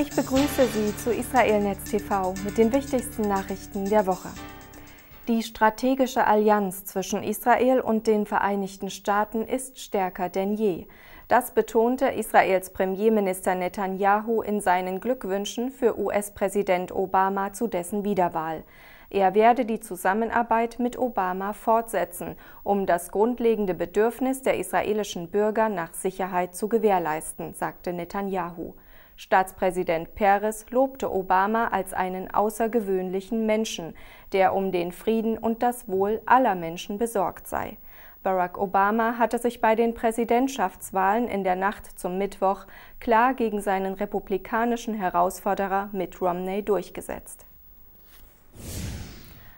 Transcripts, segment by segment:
Ich begrüße Sie zu Israelnetz TV mit den wichtigsten Nachrichten der Woche. Die strategische Allianz zwischen Israel und den Vereinigten Staaten ist stärker denn je. Das betonte Israels Premierminister Netanyahu in seinen Glückwünschen für US-Präsident Obama zu dessen Wiederwahl. Er werde die Zusammenarbeit mit Obama fortsetzen, um das grundlegende Bedürfnis der israelischen Bürger nach Sicherheit zu gewährleisten, sagte Netanyahu. Staatspräsident Peres lobte Obama als einen außergewöhnlichen Menschen, der um den Frieden und das Wohl aller Menschen besorgt sei. Barack Obama hatte sich bei den Präsidentschaftswahlen in der Nacht zum Mittwoch klar gegen seinen republikanischen Herausforderer Mitt Romney durchgesetzt.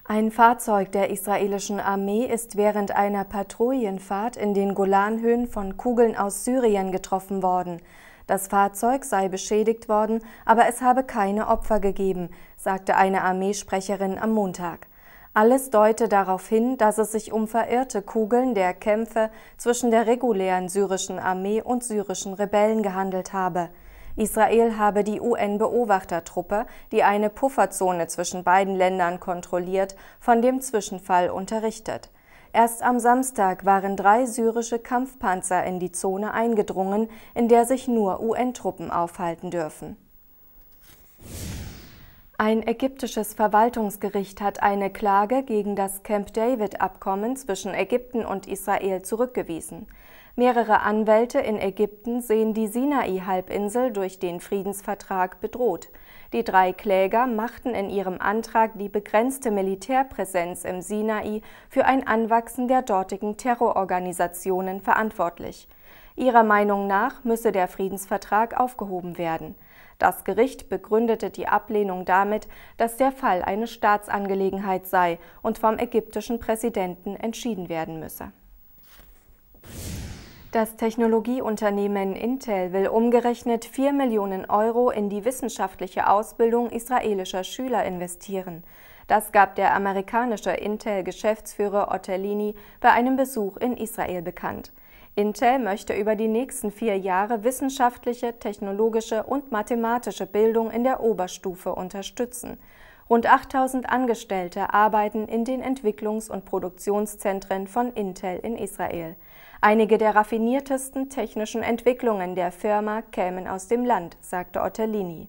Ein Fahrzeug der israelischen Armee ist während einer Patrouillenfahrt in den Golanhöhen von Kugeln aus Syrien getroffen worden. Das Fahrzeug sei beschädigt worden, aber es habe keine Opfer gegeben, sagte eine Armeesprecherin am Montag. Alles deute darauf hin, dass es sich um verirrte Kugeln der Kämpfe zwischen der regulären syrischen Armee und syrischen Rebellen gehandelt habe. Israel habe die UN-Beobachtertruppe, die eine Pufferzone zwischen beiden Ländern kontrolliert, von dem Zwischenfall unterrichtet. Erst am Samstag waren drei syrische Kampfpanzer in die Zone eingedrungen, in der sich nur UN-Truppen aufhalten dürfen. Ein ägyptisches Verwaltungsgericht hat eine Klage gegen das Camp David-Abkommen zwischen Ägypten und Israel zurückgewiesen. Mehrere Anwälte in Ägypten sehen die Sinai-Halbinsel durch den Friedensvertrag bedroht. Die drei Kläger machten in ihrem Antrag die begrenzte Militärpräsenz im Sinai für ein Anwachsen der dortigen Terrororganisationen verantwortlich. Ihrer Meinung nach müsse der Friedensvertrag aufgehoben werden. Das Gericht begründete die Ablehnung damit, dass der Fall eine Staatsangelegenheit sei und vom ägyptischen Präsidenten entschieden werden müsse. Das Technologieunternehmen Intel will umgerechnet 4 Millionen Euro in die wissenschaftliche Ausbildung israelischer Schüler investieren. Das gab der amerikanische Intel-Geschäftsführer Ottolini bei einem Besuch in Israel bekannt. Intel möchte über die nächsten vier Jahre wissenschaftliche, technologische und mathematische Bildung in der Oberstufe unterstützen. Rund 8000 Angestellte arbeiten in den Entwicklungs- und Produktionszentren von Intel in Israel. Einige der raffiniertesten technischen Entwicklungen der Firma kämen aus dem Land, sagte Ottolini.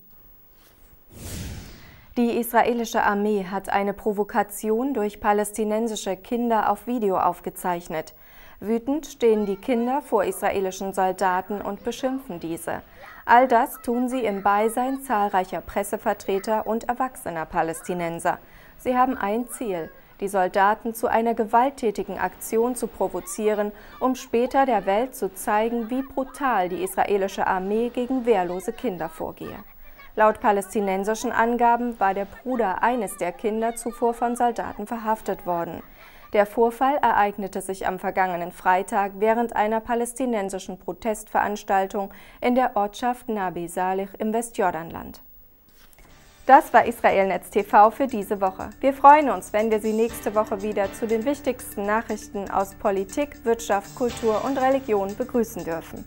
Die israelische Armee hat eine Provokation durch palästinensische Kinder auf Video aufgezeichnet. Wütend stehen die Kinder vor israelischen Soldaten und beschimpfen diese. All das tun sie im Beisein zahlreicher Pressevertreter und erwachsener Palästinenser. Sie haben ein Ziel, die Soldaten zu einer gewalttätigen Aktion zu provozieren, um später der Welt zu zeigen, wie brutal die israelische Armee gegen wehrlose Kinder vorgehe. Laut palästinensischen Angaben war der Bruder eines der Kinder zuvor von Soldaten verhaftet worden. Der Vorfall ereignete sich am vergangenen Freitag während einer palästinensischen Protestveranstaltung in der Ortschaft Nabi Salih im Westjordanland. Das war Israelnetz TV für diese Woche. Wir freuen uns, wenn wir Sie nächste Woche wieder zu den wichtigsten Nachrichten aus Politik, Wirtschaft, Kultur und Religion begrüßen dürfen.